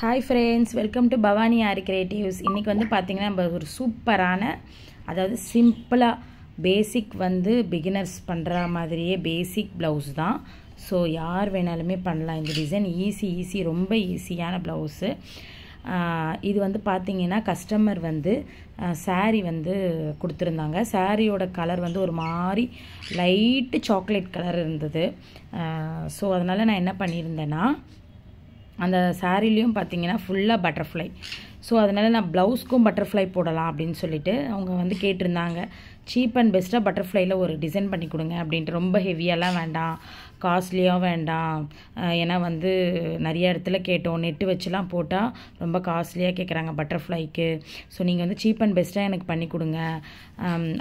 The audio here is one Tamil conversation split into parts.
hi friends welcome to Bhavani Aari Creatives இன்றைக்கி வந்து பார்த்திங்கன்னா நம்ம ஒரு சூப்பரான அதாவது சிம்பிளாக பேசிக் வந்து பிகினர்ஸ் பண்ணுற மாதிரியே பேசிக் ப்ளவுஸ் தான் ஸோ யார் வேணாலுமே பண்ணலாம் இந்த டிசைன் ஈஸி ஈஸி ரொம்ப ஈஸியான ப்ளவுஸு இது வந்து பார்த்திங்கன்னா கஸ்டமர் வந்து சாரீ வந்து கொடுத்துருந்தாங்க சாரியோட கலர் வந்து ஒரு மாதிரி லைட்டு சாக்லேட் கலர் இருந்தது ஸோ அதனால் நான் என்ன பண்ணியிருந்தேன்னா அந்த சாரிலையும் பார்த்தீங்கன்னா ஃபுல்லாக பட்டர்ஃப்ளை ஸோ அதனால் நான் ப்ளவுஸ்க்கும் பட்டர்ஃப்ளை போடலாம் அப்படின்னு சொல்லிட்டு அவங்க வந்து கேட்டிருந்தாங்க சீப் அண்ட் பெஸ்ட்டாக பட்டர்ஃப்ளையில் ஒரு டிசைன் பண்ணி கொடுங்க அப்படின்ட்டு ரொம்ப ஹெவியெல்லாம் வேண்டாம் காஸ்ட்லியாக வேண்டாம் ஏன்னா வந்து நிறைய இடத்துல கேட்டோம் நெட்டு வச்சுலாம் போட்டால் ரொம்ப காஸ்ட்லியாக கேட்குறாங்க பட்டர்ஃப்ளைக்கு ஸோ நீங்கள் வந்து சீப் அண்ட் பெஸ்ட்டாக எனக்கு பண்ணி கொடுங்க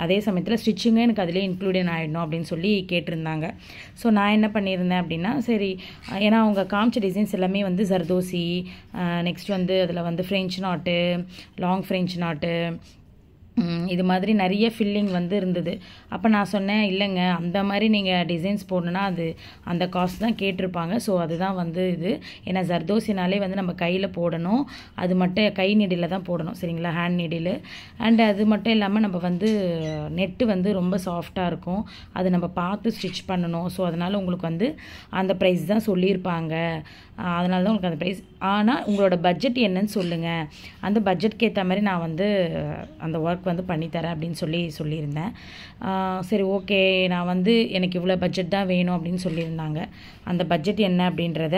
அதே சமயத்தில் ஸ்டிச்சிங்கும் எனக்கு அதிலே இன்க்ளூடன் ஆகிடணும் அப்படின்னு சொல்லி கேட்டிருந்தாங்க ஸோ நான் என்ன பண்ணியிருந்தேன் அப்படின்னா சரி ஏன்னா அவங்க காமிச்ச டிசைன்ஸ் எல்லாமே வந்து ஜர்தோசி நெக்ஸ்ட் வந்து அதில் வந்து ஃப்ரெஞ்ச் நாட்டு லாங் ஃப்ரெஞ்ச் நாட்டு இது மாதிரி நிறைய ஃபில்லிங் வந்து இருந்தது அப்போ நான் சொன்னேன் இல்லைங்க அந்த மாதிரி நீங்கள் டிசைன்ஸ் போடணுன்னா அது அந்த காஸ்ட் தான் கேட்டிருப்பாங்க ஸோ அதுதான் வந்து இது ஏன்னா ஜர்தோசினாலே வந்து நம்ம கையில் போடணும் அது மட்டும் கை நெடியில் தான் போடணும் சரிங்களா ஹேண்ட் நெடில் அண்ட் அது மட்டும் இல்லாமல் நம்ம வந்து நெட்டு வந்து ரொம்ப சாஃப்டாக இருக்கும் அது நம்ம பார்த்து ஸ்டிச் பண்ணணும் ஸோ அதனால் உங்களுக்கு வந்து அந்த ப்ரைஸ் தான் சொல்லியிருப்பாங்க அதனால தான் உங்களுக்கு அந்த ப்ரைஸ் ஆனால் உங்களோட பட்ஜெட் என்னன்னு சொல்லுங்கள் அந்த பட்ஜெட்க்கு ஏற்ற மாதிரி நான் வந்து அந்த ஒர்க் ஒர்க் வந்து பண்ணித்தரேன் அப்படின்னு சொல்லி சொல்லியிருந்தேன் சரி ஓகே நான் வந்து எனக்கு இவ்வளோ பட்ஜெட் தான் வேணும் அப்படின்னு சொல்லியிருந்தாங்க அந்த பட்ஜெட் என்ன அப்படின்றத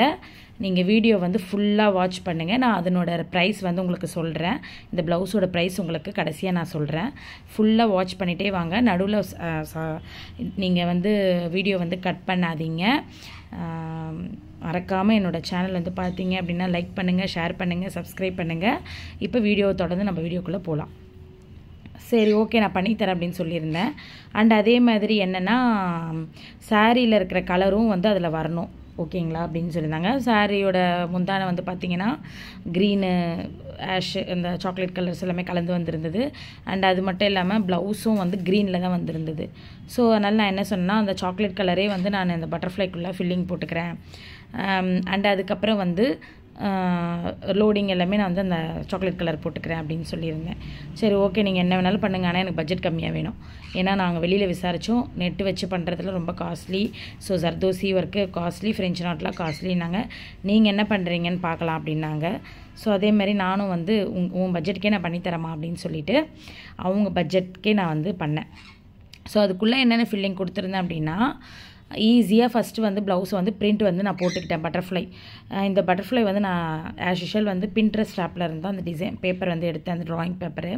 நீங்கள் வீடியோ வந்து ஃபுல்லாக வாட்ச் பண்ணுங்கள் நான் அதனோட ப்ரைஸ் வந்து உங்களுக்கு சொல்கிறேன் இந்த ப்ளவுஸோட ப்ரைஸ் உங்களுக்கு கடைசியாக நான் சொல்கிறேன் ஃபுல்லாக வாட்ச் பண்ணிகிட்டே வாங்க நடுவில் நீங்கள் வந்து வீடியோ வந்து கட் பண்ணாதீங்க மறக்காமல் என்னோடய சேனல் வந்து பார்த்தீங்க அப்படின்னா லைக் பண்ணுங்கள் ஷேர் பண்ணுங்கள் சப்ஸ்கிரைப் பண்ணுங்கள் இப்போ வீடியோ தொடர்ந்து நம்ம வீடியோக்குள்ளே போகலாம் சரி ஓகே நான் பண்ணித்தரேன் அப்படின்னு சொல்லியிருந்தேன் அண்ட் அதே மாதிரி என்னென்னா சாரியில் இருக்கிற கலரும் வந்து அதில் வரணும் ஓகேங்களா அப்படின்னு சொல்லியிருந்தாங்க சாரியோட முந்தானை வந்து பார்த்திங்கன்னா க்ரீனு ஆஷு இந்த சாக்லேட் கலர்ஸ் எல்லாமே கலந்து வந்திருந்தது அண்ட் அது மட்டும் இல்லாமல் ப்ளவுஸும் வந்து க்ரீனில் தான் வந்திருந்தது ஸோ அதனால் நான் என்ன சொன்னால் அந்த சாக்லேட் கலரே வந்து நான் இந்த பட்டர்ஃப்ளைக்குள்ளே ஃபில்லிங் போட்டுக்கிறேன் அண்ட் um, அதுக்கப்புறம் வந்து லோடிங் எல்லாமே நான் வந்து அந்த சாக்லேட் கலர் போட்டுக்கிறேன் அப்படின்னு சொல்லியிருந்தேன் சரி ஓகே நீங்கள் என்ன வேணாலும் பண்ணுங்கள் ஆனால் எனக்கு பட்ஜெட் கம்மியாக வேணும் ஏன்னா நாங்கள் வெளியில் விசாரித்தோம் நெட்டு வச்சு பண்ணுறதுல ரொம்ப costly so zardozi work costly French நாட்லாம் காஸ்ட்லினாங்க நீங்கள் என்ன பண்ணுறீங்கன்னு பார்க்கலாம் அப்படின்னாங்க ஸோ அதேமாதிரி நானும் வந்து உங் உன் பட்ஜெட்டுக்கே நான் பண்ணித்தரமா அப்படின்னு சொல்லிவிட்டு அவங்க பட்ஜெட்டுக்கே நான் வந்து பண்ணேன் ஸோ அதுக்குள்ளே என்னென்ன ஃபில்லிங் கொடுத்துருந்தேன் அப்படின்னா ஈஸியாக ஃபஸ்ட்டு வந்து ப்ளவுஸ் வந்து பிரிண்ட் வந்து நான் போட்டுக்கிட்டேன் பட்டர்ஃப்ளை இந்த பட்டர்ஃப்ளை வந்து நான் ஆஸ் யூஷுவல் வந்து பின்ட்ரெஸ்ட் ஸ்டாப்பில் இருந்தால் அந்த டிசைன் பேப்பர் வந்து எடுத்தேன் அந்த ட்ராயிங் பேப்பரு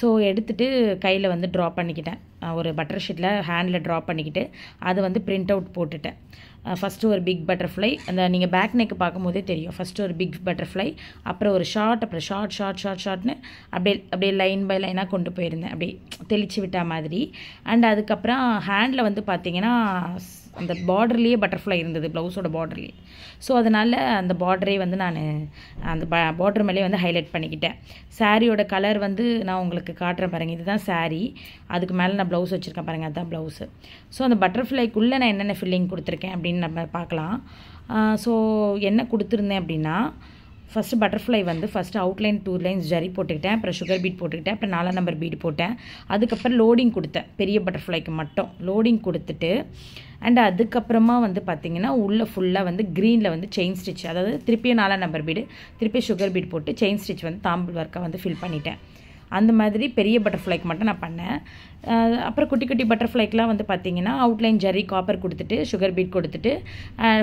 ஸோ எடுத்துகிட்டு கையில் வந்து ட்ரா பண்ணிக்கிட்டேன் ஒரு பட்டர் ஷீட்டில் ஹேண்டில் ட்ரா பண்ணிக்கிட்டு அதை வந்து பிரிண்ட் அவுட் போட்டுட்டேன் ஃபஸ்ட்டு ஒரு பிக் பட்டர்ஃப்ளை அந்த நீங்கள் பேக் நெக் பார்க்கும்போதே தெரியும் ஃபஸ்ட்டு ஒரு பிக் பட்டர்ஃப்ளை அப்புறம் ஒரு ஷார்ட் அப்புறம் ஷார்ட் ஷார்ட் ஷார்ட் ஷார்ட்னு அப்படியே அப்படியே லைன் பை லைனாக கொண்டு போயிருந்தேன் அப்படியே தெளித்து விட்டா மாதிரி அண்ட் அதுக்கப்புறம் ஹேண்டில் வந்து பார்த்தீங்கன்னா அந்த பார்டர்லேயே பட்டர்ஃப்ளை இருந்தது ப்ளவுஸோட பார்டர்லேயே ஸோ அதனால் அந்த பார்டரே வந்து நான் அந்த பார்டர் மேலே வந்து ஹைலைட் பண்ணிக்கிட்டேன் சாரியோட கலர் வந்து நான் உங்களுக்கு காட்டுறேன் பாருங்கள் இதுதான் சாரி அதுக்கு மேலே நான் ப்ளவுஸ் வச்சுருக்கேன் பாருங்கள் அதுதான் ப்ளவுஸு ஸோ அந்த பட்டர்ஃப்ளைக்குள்ளே நான் என்னென்ன ஃபில்லிங் கொடுத்துருக்கேன் அப்படின்னு நம்ம பார்க்கலாம் ஸோ என்ன கொடுத்துருந்தேன் அப்படின்னா ஃபஸ்ட்டு பட்டர்ஃப்ளை வந்து first outline two lines zari போட்டுக்கிட்டேன் அப்புறம் சுகர் பீட் போட்டுக்கிட்டேன் அப்புறம் நாலாம் நம்பர் பீட் போட்டேன் அதுக்கப்புறம் லோடிங் கொடுத்தேன் பெரிய பட்டர்ஃப்ளைக்கு மட்டும் லோடிங் கொடுத்துட்டு அண்ட் அதுக்கப்புறமா வந்து பார்த்திங்கன்னா உள்ளே ஃபுல்லாக வந்து க்ரீனில் வந்து செயின் ஸ்டிச் அதாவது திருப்பியும் நாலாம் நம்பர் பீடு திருப்பி சுகர் பீட் போட்டு செயின் ஸ்டிச் வந்து தாம்பல் ஒர்க்கை வந்து ஃபில் பண்ணிட்டேன் அந்த மாதிரி பெரிய பட்டர்ஃப்ளைக்கு மட்டும் நான் பண்ணேன் அப்புறம் குட்டி குட்டி பட்டர்ஃப்ளைக்கெலாம் வந்து பார்த்திங்கன்னா அவுட்லைன் ஜரி காப்பர் கொடுத்துட்டு சுகர் பீட் கொடுத்துட்டு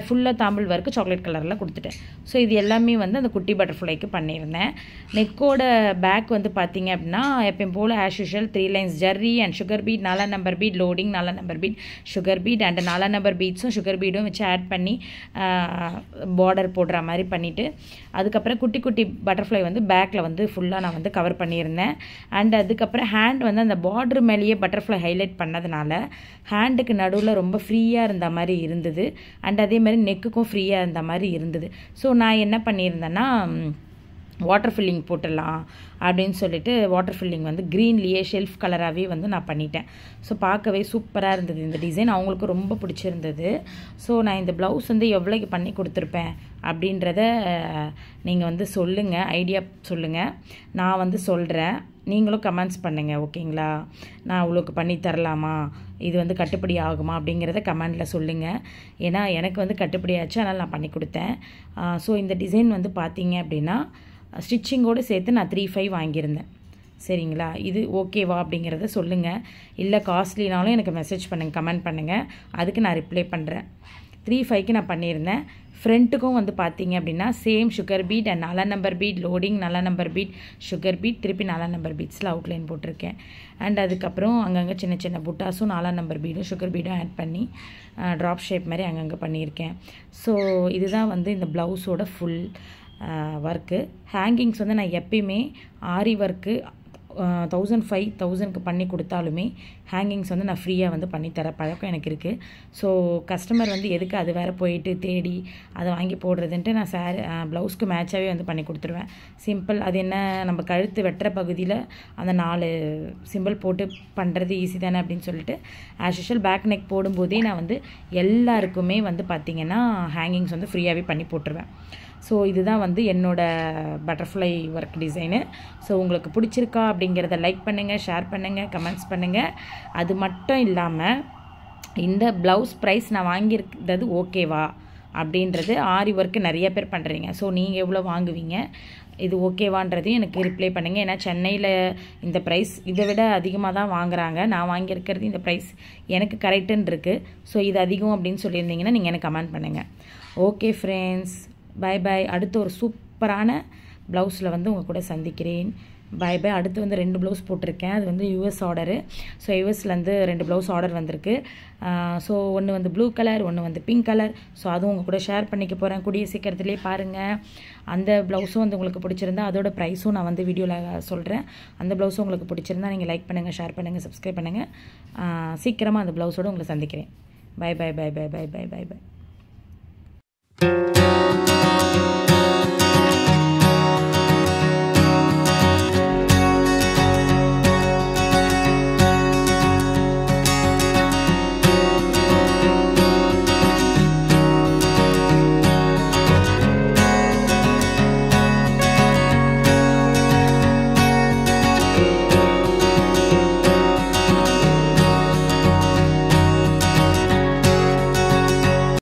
ஃபுல்லாக தாம்பிள் ஒர்க்கு சாக்லேட் கலரில் கொடுத்துட்டேன் ஸோ இது எல்லாமே வந்து அந்த குட்டி பட்டர்ஃப்ளைக்கு பண்ணியிருந்தேன் நெக்கோட பேக் வந்து பார்த்திங்க அப்படின்னா எப்பயும் போல் as usual three lines zari and sugar bead நாலா நம்பர் பீட் லோடிங் நாலா number bead sugar bead and நாலா நம்பர் பீட்ஸும் சுகர் பீடும் வச்சு ஆட் பண்ணி பார்டர் போடுற மாதிரி பண்ணிவிட்டு அதுக்கப்புறம் குட்டி குட்டி பட்டர்ஃப்ளை வந்து பேக்கில் வந்து ஃபுல்லாக நான் வந்து கவர் பண்ணியிருந்தேன் அண்ட் அதுக்கப்புறம் ஹேண்ட் வந்து அந்த பார்டர் மேலேயே பட்டர்ஃப்ளை ஹைலைட் பண்ணதுனால ஹேண்டுக்கு நடுவில் ரொம்ப ஃப்ரீயாக இருந்த மாதிரி இருந்தது அண்ட் அதே மாதிரி நெக்குக்கும் ஃப்ரீயாக இருந்த மாதிரி இருந்தது ஸோ நான் என்ன பண்ணியிருந்தேன்னா வாட்டர் ஃபில்லிங் போட்டுடலாம் அப்படின்னு சொல்லிட்டு வாட்டர் ஃபில்லிங் வந்து க்ரீன்லேயே ஷெல்ஃப் கலராகவே வந்து நான் பண்ணிட்டேன் ஸோ பார்க்கவே சூப்பராக இருந்தது இந்த டிசைன் அவங்களுக்கு ரொம்ப பிடிச்சிருந்தது ஸோ நான் இந்த ப்ளவுஸ் வந்து எவ்வளோக்கு பண்ணி கொடுத்துருப்பேன் அப்படின்றத நீங்கள் வந்து சொல்லுங்கள் ஐடியா சொல்லுங்கள் நான் வந்து சொல்கிறேன் நீங்களும் கமெண்ட்ஸ் பண்ணுங்கள் ஓகேங்களா நான் அவ்வளோக்கு பண்ணி தரலாமா இது வந்து கட்டுப்படி ஆகுமா அப்படிங்கிறத கமெண்டில் சொல்லுங்கள் ஏன்னா எனக்கு வந்து கட்டுப்படி ஆச்சு அதனால் நான் பண்ணி கொடுத்தேன் ஸோ இந்த டிசைன் வந்து பார்த்தீங்க அப்படின்னா ஸ்டிச்சிங்கோடு சேர்த்து நான் த்ரீ ஃபைவ் வாங்கியிருந்தேன் சரிங்களா இது ஓகேவா அப்படிங்கிறத சொல்லுங்கள் இல்லை காஸ்ட்லினாலும் எனக்கு மெசேஜ் பண்ணுங்கள் கமெண்ட் பண்ணுங்கள் அதுக்கு நான் ரிப்ளை பண்ணுறேன் த்ரீ ஃபைவ்க்கு நான் பண்ணியிருந்தேன் ஃப்ரண்ட்டுக்கும் வந்து பார்த்தீங்க அப்படின்னா சேம் சுகர் பீட் அண்ட் நல்ல நம்பர் பீட் லோடிங் நல்ல நம்பர் பீட் சுகர் பீட் திருப்பி நல்ல நம்பர் பீட்ஸில் அவுட்லைன் போட்டிருக்கேன் அண்ட் அதுக்கப்புறம் அங்கங்கே சின்ன சின்ன புட்டாஸும் நாலா நம்பர் பீடும் சுகர் பீடும் ஆட் பண்ணி ட்ராப் ஷேப் மாதிரி அங்கங்கே பண்ணியிருக்கேன் ஸோ இதுதான் வந்து இந்த ப்ளவுஸோட ஃபுல் ஒர்க்கு ஹேங்கிங்ஸ் வந்து நான் எப்பயுமே ஆரி ஒர்க்கு தௌசண்ட் ஃபைவ் தௌசண்ட்க்கு பண்ணி கொடுத்தாலுமே ஹேங்கிங்ஸ் வந்து நான் ஃப்ரீயாக வந்து பண்ணித்தர பழக்கம் எனக்கு இருக்குது ஸோ கஸ்டமர் வந்து எதுக்கு அது வேறு போயிட்டு தேடி அதை வாங்கி போடுறதுன்ட்டு நான் சாரி ப்ளவுஸ்க்கு மேட்சாகவே வந்து பண்ணி கொடுத்துருவேன் சிம்பிள் அது என்ன நம்ம கழுத்து வெட்டுற பகுதியில் அந்த நாலு சிம்பிள் போட்டு பண்ணுறது ஈஸி தானே அப்படின்னு சொல்லிட்டு ஆஸ் யூஷுவல் பேக் நெக் போடும்போதே நான் வந்து எல்லாருக்குமே வந்து பார்த்திங்கன்னா ஹேங்கிங்ஸ் வந்து ஃப்ரீயாகவே பண்ணி போட்டுருவேன் ஸோ இதுதான் வந்து என்னோடய பட்டர்ஃப்ளை ஒர்க் டிசைனு ஸோ உங்களுக்கு பிடிச்சிருக்கா அப்படி அப்படிங்கிறத லைக் பண்ணுங்கள் ஷேர் பண்ணுங்கள் கமெண்ட்ஸ் பண்ணுங்கள் அது மட்டும் இல்லாமல் இந்த ப்ளவுஸ் ப்ரைஸ் நான் வாங்கியிருக்கிறது ஓகேவா அப்படின்றது ஆரி ஒர்க்கு நிறைய பேர் பண்ணுறீங்க ஸோ நீங்கள் எவ்வளோ வாங்குவீங்க இது ஓகேவான்றதையும் எனக்கு ரிப்ளை பண்ணுங்கள் ஏன்னா சென்னையில் இந்த ப்ரைஸ் இதை விட அதிகமாக தான் வாங்குகிறாங்க நான் வாங்கியிருக்கிறது இந்த ப்ரைஸ் எனக்கு கரெக்டுன்னு இருக்குது ஸோ இது அதிகம் அப்படின்னு சொல்லியிருந்தீங்கன்னா நீங்கள் எனக்கு கமெண்ட் பண்ணுங்கள் ஓகே ஃப்ரெண்ட்ஸ் பாய் பாய் அடுத்து ஒரு சூப்பரான ப்ளவுஸில் வந்து உங்கள் கூட சந்திக்கிறேன் பை பை அடுத்து வந்து ரெண்டு ப்ளவுஸ் போட்டிருக்கேன் அது வந்து யூஎஸ் ஆர்டரு ஸோ யூஎஸ்லேருந்து ரெண்டு ப்ளவுஸ் ஆர்டர் வந்திருக்கு ஸோ ஒன்று வந்து ப்ளூ கலர் ஒன்று வந்து பிங்க் கலர் ஸோ அதுவும் உங்கள் கூட ஷேர் பண்ணிக்க போகிறேன் கூடிய சீக்கிரத்துலேயே பாருங்கள் அந்த ப்ளவுஸும் வந்து உங்களுக்கு பிடிச்சிருந்தா அதோட ப்ரைஸும் நான் வந்து வீடியோவில் சொல்கிறேன் அந்த ப்ளவுஸும் உங்களுக்கு பிடிச்சிருந்தா நீங்கள் லைக் பண்ணுங்கள் ஷேர் பண்ணுங்கள் சப்ஸ்கிரைப் பண்ணுங்கள் சீக்கிரமாக அந்த ப்ளவுஸோடு உங்களை சந்திக்கிறேன் bye bye bye bye bye bye bye by